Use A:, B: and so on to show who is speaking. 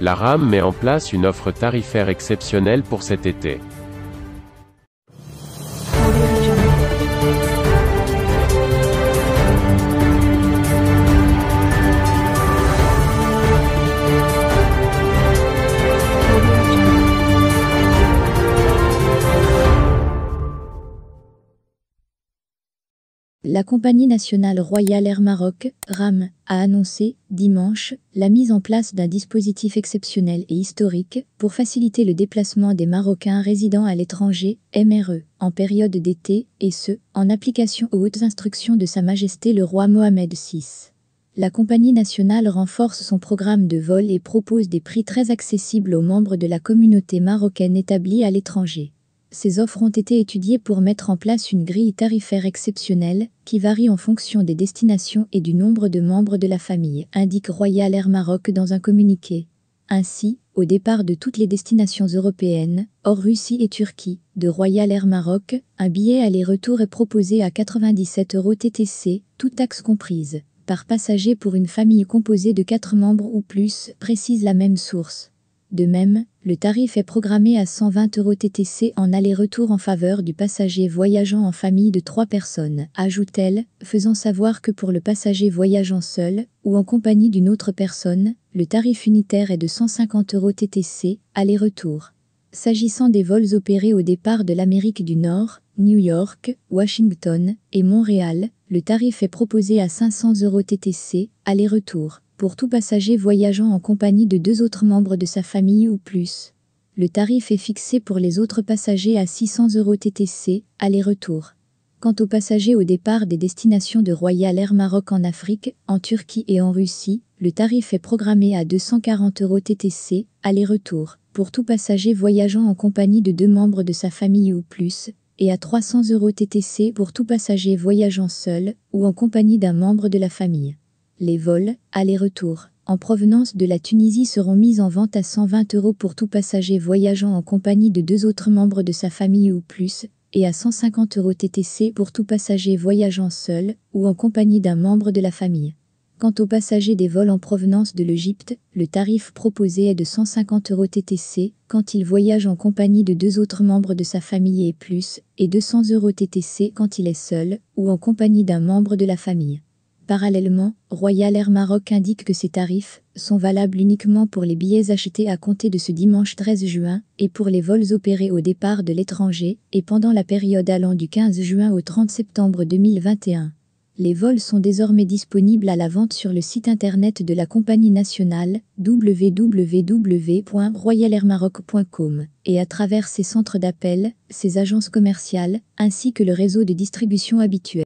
A: la RAM met en place une offre tarifaire exceptionnelle pour cet été. La compagnie nationale royale Air Maroc, RAM, a annoncé, dimanche, la mise en place d'un dispositif exceptionnel et historique pour faciliter le déplacement des Marocains résidant à l'étranger, MRE, en période d'été, et ce, en application aux hautes instructions de Sa Majesté le roi Mohamed VI. La compagnie nationale renforce son programme de vol et propose des prix très accessibles aux membres de la communauté marocaine établie à l'étranger. Ces offres ont été étudiées pour mettre en place une grille tarifaire exceptionnelle qui varie en fonction des destinations et du nombre de membres de la famille, indique Royal Air Maroc dans un communiqué. Ainsi, au départ de toutes les destinations européennes, hors Russie et Turquie, de Royal Air Maroc, un billet aller-retour est proposé à 97 euros TTC, tout taxes comprise, par passager pour une famille composée de 4 membres ou plus, précise la même source. De même, le tarif est programmé à 120 euros TTC en aller-retour en faveur du passager voyageant en famille de trois personnes, ajoute-t-elle, faisant savoir que pour le passager voyageant seul ou en compagnie d'une autre personne, le tarif unitaire est de 150 euros TTC, aller-retour. S'agissant des vols opérés au départ de l'Amérique du Nord, New York, Washington et Montréal, le tarif est proposé à 500 euros TTC, aller-retour pour tout passager voyageant en compagnie de deux autres membres de sa famille ou plus. Le tarif est fixé pour les autres passagers à 600 euros TTC, aller-retour. Quant aux passagers au départ des destinations de Royal Air Maroc en Afrique, en Turquie et en Russie, le tarif est programmé à 240 euros TTC, aller-retour, pour tout passager voyageant en compagnie de deux membres de sa famille ou plus, et à 300 euros TTC pour tout passager voyageant seul ou en compagnie d'un membre de la famille. Les vols, aller-retour, en provenance de la Tunisie seront mis en vente à 120 euros pour tout passager voyageant en compagnie de deux autres membres de sa famille ou plus, et à 150 euros TTC pour tout passager voyageant seul ou en compagnie d'un membre de la famille. Quant aux passagers des vols en provenance de l'Égypte, le tarif proposé est de 150 euros TTC quand il voyage en compagnie de deux autres membres de sa famille et plus, et 200 euros TTC quand il est seul ou en compagnie d'un membre de la famille. Parallèlement, Royal Air Maroc indique que ces tarifs sont valables uniquement pour les billets achetés à compter de ce dimanche 13 juin et pour les vols opérés au départ de l'étranger et pendant la période allant du 15 juin au 30 septembre 2021. Les vols sont désormais disponibles à la vente sur le site internet de la compagnie nationale www.royalairmaroc.com et à travers ses centres d'appel, ses agences commerciales ainsi que le réseau de distribution habituel.